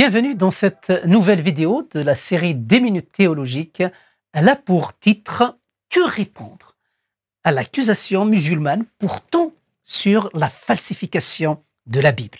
Bienvenue dans cette nouvelle vidéo de la série des minutes théologiques. Elle a pour titre Que répondre à l'accusation musulmane pourtant sur la falsification de la Bible.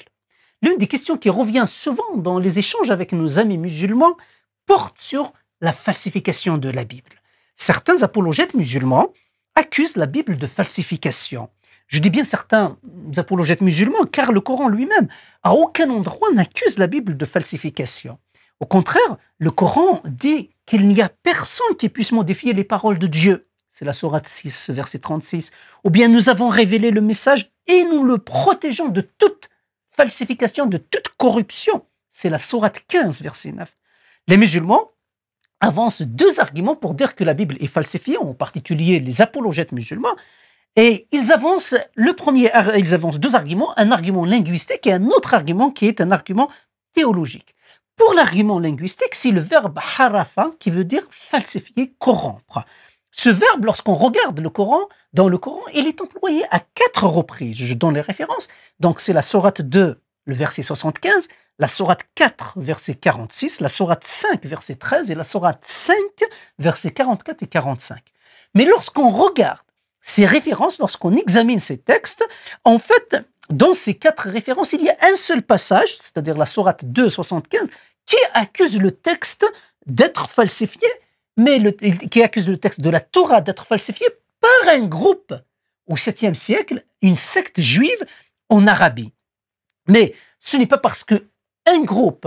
L'une des questions qui revient souvent dans les échanges avec nos amis musulmans porte sur la falsification de la Bible. Certains apologètes musulmans accusent la Bible de falsification. Je dis bien certains apologètes musulmans, car le Coran lui-même, à aucun endroit, n'accuse la Bible de falsification. Au contraire, le Coran dit qu'il n'y a personne qui puisse modifier les paroles de Dieu. C'est la Sourate 6, verset 36. Ou bien nous avons révélé le message et nous le protégeons de toute falsification, de toute corruption. C'est la Sourate 15, verset 9. Les musulmans avancent deux arguments pour dire que la Bible est falsifiée, en particulier les apologètes musulmans. Et ils avancent le premier, ils avancent deux arguments, un argument linguistique et un autre argument qui est un argument théologique. Pour l'argument linguistique, c'est le verbe harafa qui veut dire falsifier, corrompre. Ce verbe, lorsqu'on regarde le Coran, dans le Coran, il est employé à quatre reprises. Je donne les références. Donc c'est la sourate 2, le verset 75, la sourate 4, verset 46, la sourate 5, verset 13 et la sourate 5, verset 44 et 45. Mais lorsqu'on regarde ces références, lorsqu'on examine ces textes, en fait, dans ces quatre références, il y a un seul passage, c'est-à-dire la sourate 2.75, 75, qui accuse le texte d'être falsifié, mais qui accuse le texte de la Torah d'être falsifié par un groupe au 7e siècle, une secte juive en Arabie. Mais ce n'est pas parce que un groupe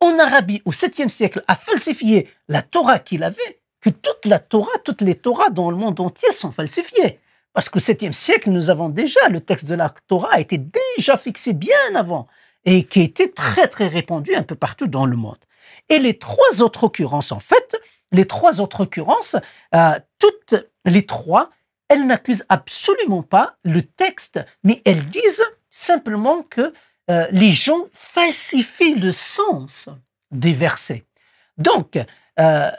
en Arabie au 7e siècle a falsifié la Torah qu'il avait que toute la Torah, toutes les Torahs dans le monde entier sont falsifiées. Parce qu'au 7e siècle, nous avons déjà, le texte de la Torah a été déjà fixé bien avant et qui était très très répandu un peu partout dans le monde. Et les trois autres occurrences, en fait, les trois autres occurrences, euh, toutes les trois, elles n'accusent absolument pas le texte, mais elles disent simplement que euh, les gens falsifient le sens des versets. Donc, euh,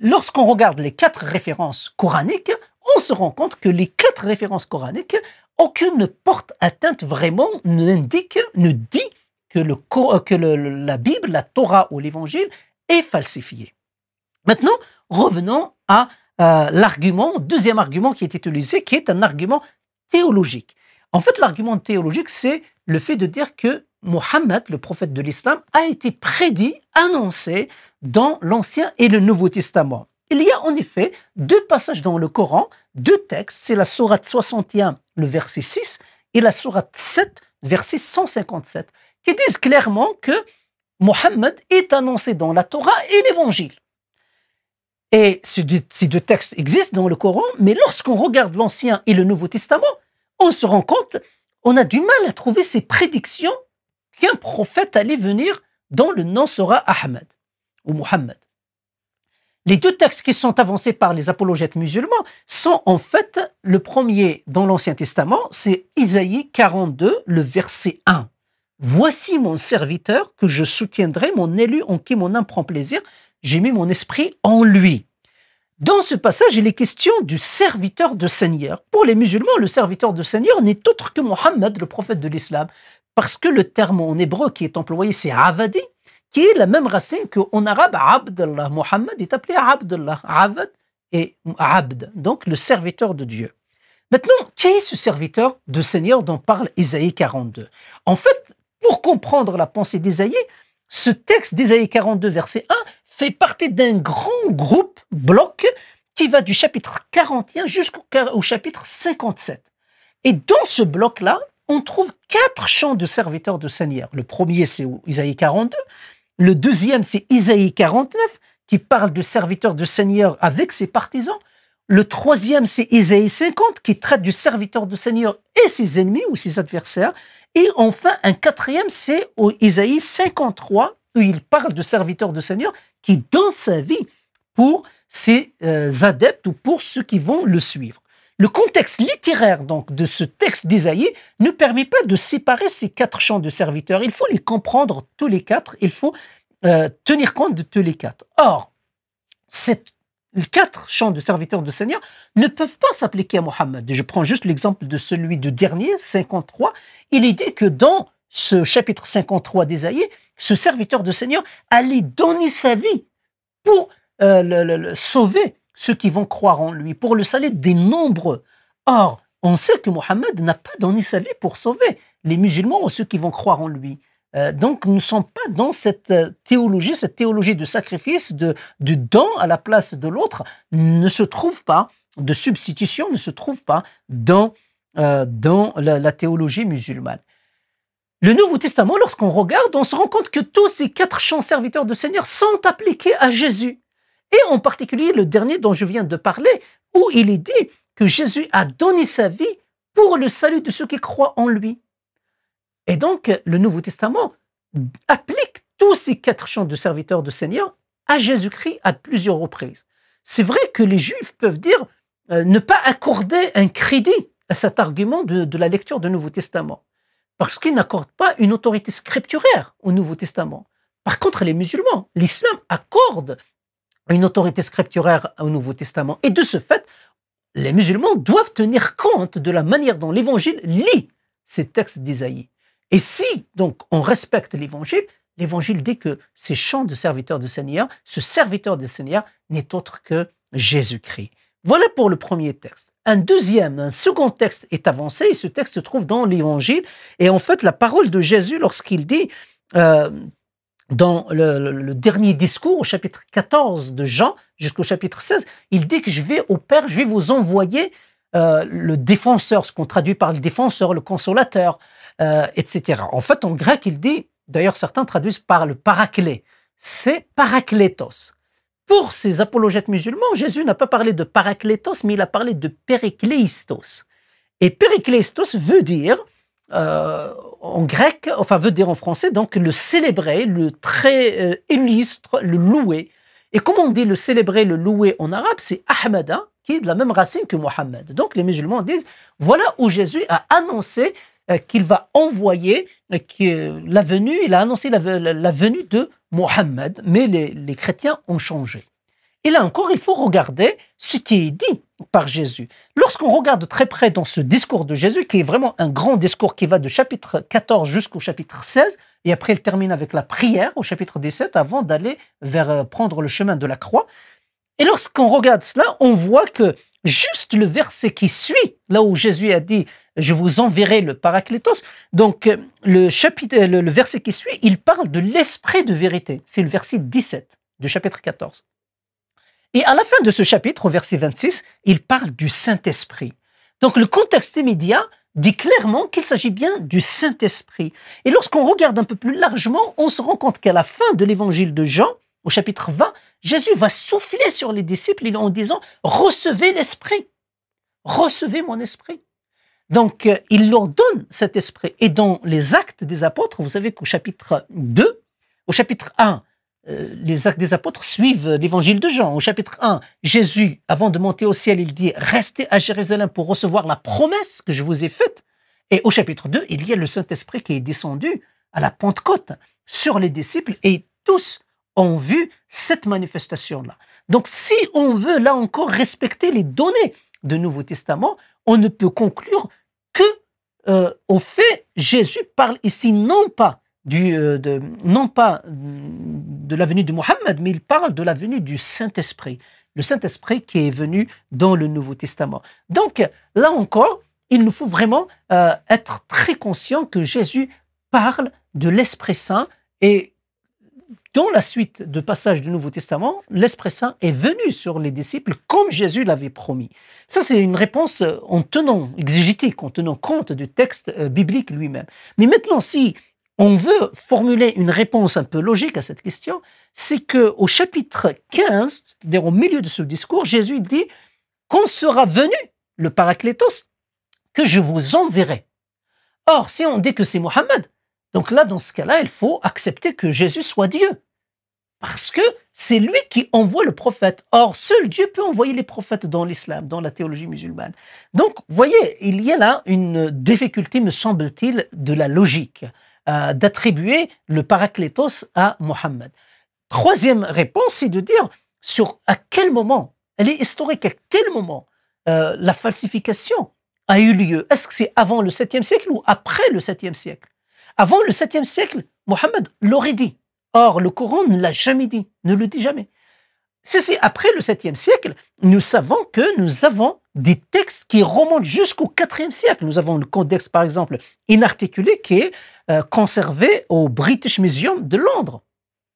Lorsqu'on regarde les quatre références coraniques, on se rend compte que les quatre références coraniques, aucune ne porte atteinte vraiment, n'indique, ne dit que, euh, la Bible, la Torah ou l'Évangile est falsifiée. Maintenant, revenons à euh, l'argument, deuxième argument qui est utilisé, qui est un argument théologique. En fait, l'argument théologique, c'est le fait de dire que Mohammed, le prophète de l'islam, a été prédit, annoncé dans l'Ancien et le Nouveau Testament. Il y a en effet deux passages dans le Coran, deux textes, c'est la sourate 61, le verset 6, et la sourate 7, verset 157, qui disent clairement que Mohammed est annoncé dans la Torah et l'Évangile. Et ces deux textes existent dans le Coran, mais lorsqu'on regarde l'Ancien et le Nouveau Testament, on se rend compte, on a du mal à trouver ces prédictions qu'un prophète allait venir dont le nom sera Ahmed ou Muhammad. Les deux textes qui sont avancés par les apologètes musulmans sont en fait le premier dans l'Ancien Testament, c'est Isaïe 42, le verset 1. Voici mon serviteur que je soutiendrai, mon élu en qui mon âme prend plaisir, j'ai mis mon esprit en lui. Dans ce passage, il est question du serviteur de Seigneur. Pour les musulmans, le serviteur de Seigneur n'est autre que Mohammed, le prophète de l'islam, parce que le terme en hébreu qui est employé, c'est avadi, qui est la même racine qu'en arabe, Abdallah. Mohammed est appelé Abdallah, Avad et Abd, donc le serviteur de Dieu. Maintenant, qui est ce serviteur de Seigneur dont parle Isaïe 42 En fait, pour comprendre la pensée d'Isaïe, ce texte d'Isaïe 42, verset 1, fait partie d'un grand groupe, bloc, qui va du chapitre 41 jusqu'au chapitre 57. Et dans ce bloc-là, on trouve quatre champs de serviteurs de Seigneur. Le premier, c'est Isaïe 42. Le deuxième, c'est Isaïe 49, qui parle de serviteurs de Seigneur avec ses partisans. Le troisième, c'est Isaïe 50, qui traite du serviteur de Seigneur et ses ennemis ou ses adversaires. Et enfin, un quatrième, c'est Isaïe 53, où il parle de serviteur de Seigneur qui dans sa vie pour ses euh, adeptes ou pour ceux qui vont le suivre. Le contexte littéraire donc de ce texte d'Isaïe ne permet pas de séparer ces quatre champs de serviteurs. Il faut les comprendre tous les quatre, il faut euh, tenir compte de tous les quatre. Or, ces quatre champs de serviteurs de Seigneur ne peuvent pas s'appliquer à Mohammed. Je prends juste l'exemple de celui du dernier, 53. Il est dit que dans ce chapitre 53 d'Ésaïe, ce serviteur de Seigneur allait donner sa vie pour euh, sauver ceux qui vont croire en lui, pour le salut des nombreux. Or, on sait que Mohammed n'a pas donné sa vie pour sauver les musulmans ou ceux qui vont croire en lui. Euh, donc, nous ne sommes pas dans cette euh, théologie, cette théologie de sacrifice, de, don à la place de l'autre, ne se trouve pas, de substitution ne se trouve pas dans, dans la théologie musulmane. Le Nouveau Testament, lorsqu'on regarde, on se rend compte que tous ces quatre chants serviteurs de Seigneur sont appliqués à Jésus. Et en particulier le dernier dont je viens de parler, où il est dit que Jésus a donné sa vie pour le salut de ceux qui croient en lui. Et donc, le Nouveau Testament applique tous ces quatre chants de serviteurs de Seigneur à Jésus-Christ à plusieurs reprises. C'est vrai que les Juifs peuvent dire euh, ne pas accorder un crédit à cet argument de la lecture du Nouveau Testament parce qu'ils n'accordent pas une autorité scripturaire au Nouveau Testament. Par contre, les musulmans, l'islam accorde une autorité scripturaire au Nouveau Testament. Et de ce fait, les musulmans doivent tenir compte de la manière dont l'Évangile lit ces textes d'Isaïe. Et si donc on respecte l'Évangile, l'Évangile dit que ces chants de serviteurs de Seigneur, ce serviteur de Seigneur n'est autre que Jésus-Christ. Voilà pour le premier texte. Un deuxième, un second texte est avancé et ce texte se trouve dans l'Évangile. Et en fait, la parole de Jésus lorsqu'il dit euh, dans le, dernier discours au chapitre 14 de Jean jusqu'au chapitre 16, il dit que je vais au Père, je vais vous envoyer euh, le défenseur, ce qu'on traduit par le défenseur, le consolateur, euh, etc. En fait, en grec, il dit, d'ailleurs certains traduisent par le paraclet, c'est paraclétos. Pour ces apologètes musulmans, Jésus n'a pas parlé de paraclétos, mais il a parlé de péricléistos. Et péricléistos veut dire euh, en grec, enfin veut dire en français, donc le célébrer, le très euh, illustre, le louer. Et comme on dit le célébrer, le louer en arabe, c'est Ahmada, qui est de la même racine que Mohammed. Donc les musulmans disent, voilà où Jésus a annoncé euh, qu'il va envoyer euh, qui euh, la venue, il a annoncé la, venue de Mohammed, mais les, chrétiens ont changé. Et là encore, il faut regarder ce qui est dit par Jésus. Lorsqu'on regarde très près dans ce discours de Jésus, qui est vraiment un grand discours qui va de chapitre 14 jusqu'au chapitre 16, et après il termine avec la prière au chapitre 17 avant d'aller vers prendre le chemin de la croix. Et lorsqu'on regarde cela, on voit que juste le verset qui suit, là où Jésus a dit je vous enverrai le Paraclétos. Donc, euh, le, chapitre, euh, le, verset qui suit, il parle de l'esprit de vérité. C'est le verset 17 du chapitre 14. Et à la fin de ce chapitre, au verset 26, il parle du Saint-Esprit. Donc, le contexte immédiat dit clairement qu'il s'agit bien du Saint-Esprit. Et lorsqu'on regarde un peu plus largement, on se rend compte qu'à la fin de l'évangile de Jean, au chapitre 20, Jésus va souffler sur les disciples en disant Recevez l'Esprit, recevez mon Esprit. Donc, euh, il leur donne cet esprit. Et dans les actes des apôtres, vous savez qu'au chapitre 2, au chapitre 1, euh, les actes des apôtres suivent l'évangile de Jean. Au chapitre 1, Jésus, avant de monter au ciel, il dit, restez à Jérusalem pour recevoir la promesse que je vous ai faite. Et au chapitre 2, il y a le Saint-Esprit qui est descendu à la Pentecôte sur les disciples et tous ont vu cette manifestation-là. Donc si on veut, là encore, respecter les données du Nouveau Testament, on ne peut conclure que euh, au fait, Jésus parle ici non pas du, euh, de, non pas de la venue de Mohammed, mais il parle de la venue du Saint-Esprit, le Saint-Esprit qui est venu dans le Nouveau Testament. Donc là encore, il nous faut vraiment euh, être très conscient que Jésus parle de l'Esprit Saint et dans la suite de passage du Nouveau Testament, l'Esprit Saint est venu sur les disciples comme Jésus l'avait promis. Ça, c'est une réponse euh, en tenant, exégétique, en tenant compte du texte euh, biblique lui-même. Mais maintenant, si on veut formuler une réponse un peu logique à cette question, c'est que au chapitre 15, c'est-à-dire au milieu de ce discours, Jésus dit Quand sera venu le Paraclétos que je vous enverrai. Or, si on dit que c'est Mohammed, donc là, dans ce cas-là, il faut accepter que Jésus soit Dieu. Parce que c'est lui qui envoie le prophète. Or, seul Dieu peut envoyer les prophètes dans l'islam, dans la théologie musulmane. Donc, voyez, il y a là une difficulté, me semble-t-il, de la logique, euh, d'attribuer le paraclétos à Mohammed. Troisième réponse, c'est de dire sur à quel moment, elle est historique, à quel moment euh, la falsification a eu lieu. Est-ce que c'est avant le 7e siècle ou après le 7e siècle avant le 7e siècle, Mohammed l'aurait dit. Or, le Coran ne l'a jamais dit, ne le dit jamais. C'est après le 7e siècle, nous savons que nous avons des textes qui remontent jusqu'au 4e siècle. Nous avons le codex, par exemple, inarticulé qui est euh, conservé au British Museum de Londres,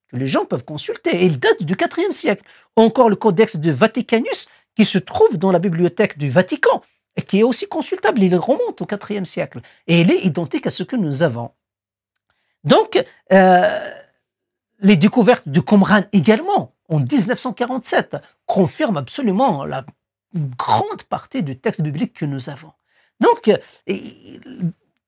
que les gens peuvent consulter. Et il date du 4e siècle. Encore le codex de Vaticanus qui se trouve dans la bibliothèque du Vatican et qui est aussi consultable. Il remonte au 4e siècle. Et il est identique à ce que nous avons donc, euh, les découvertes du Qumran également, en 1947, confirment absolument la grande partie du texte biblique que nous avons. Donc,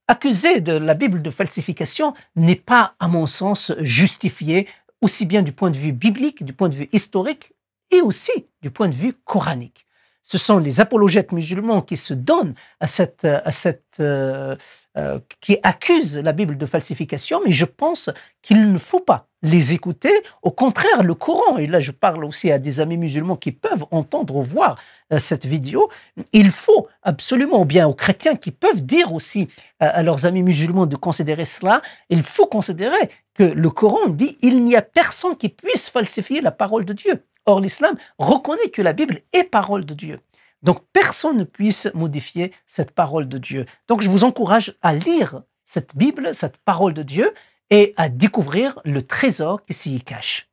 accuser de la Bible de falsification n'est pas, à mon sens, justifié, aussi bien du point de vue biblique, du point de vue historique, et aussi du point de vue coranique. Ce sont les apologètes musulmans qui se donnent à cette, à cette euh, euh, qui accusent la Bible de falsification, mais je pense qu'il ne faut pas les écouter. Au contraire, le Coran, et là je parle aussi à des amis musulmans qui peuvent entendre ou voir euh, cette vidéo, il faut absolument, ou bien aux chrétiens qui peuvent dire aussi euh, à leurs amis musulmans de considérer cela, il faut considérer que le Coran dit il n'y a personne qui puisse falsifier la parole de Dieu. Or, l'islam reconnaît que la Bible est parole de Dieu. Donc personne ne puisse modifier cette parole de Dieu. Donc je vous encourage à lire cette Bible, cette parole de Dieu, et à découvrir le trésor qui s'y cache.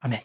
Amen.